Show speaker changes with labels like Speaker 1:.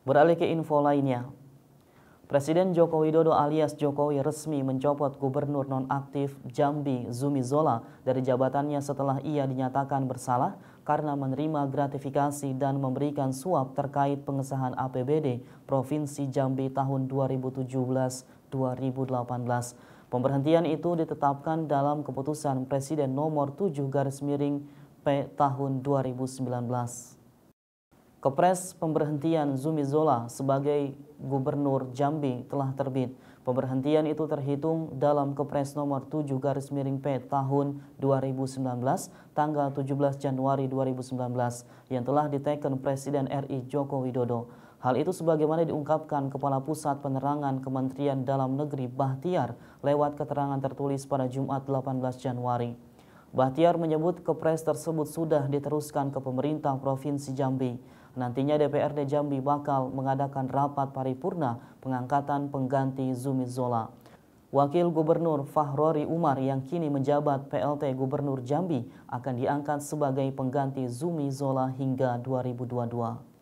Speaker 1: Beralih ke info lainnya. Presiden Joko Widodo alias Jokowi resmi mencopot gubernur nonaktif Jambi Zumi Zola dari jabatannya setelah ia dinyatakan bersalah karena menerima gratifikasi dan memberikan suap terkait pengesahan APBD Provinsi Jambi tahun 2017-2018. Pemberhentian itu ditetapkan dalam keputusan Presiden nomor 7 garis miring P tahun 2019. Kepres pemberhentian Zumi Zola sebagai Gubernur Jambi telah terbit. Pemberhentian itu terhitung dalam Kepres nomor 7 garis miring P tahun 2019 tanggal 17 Januari 2019 yang telah diteken Presiden RI Joko Widodo. Hal itu sebagaimana diungkapkan Kepala Pusat Penerangan Kementerian Dalam Negeri Bahtiar lewat keterangan tertulis pada Jumat 18 Januari. Bahtiar menyebut kepres tersebut sudah diteruskan ke pemerintah Provinsi Jambi. Nantinya DPRD Jambi bakal mengadakan rapat paripurna pengangkatan pengganti Zumi Zola. Wakil Gubernur Fahrori Umar yang kini menjabat PLT Gubernur Jambi akan diangkat sebagai pengganti Zumi Zola hingga 2022.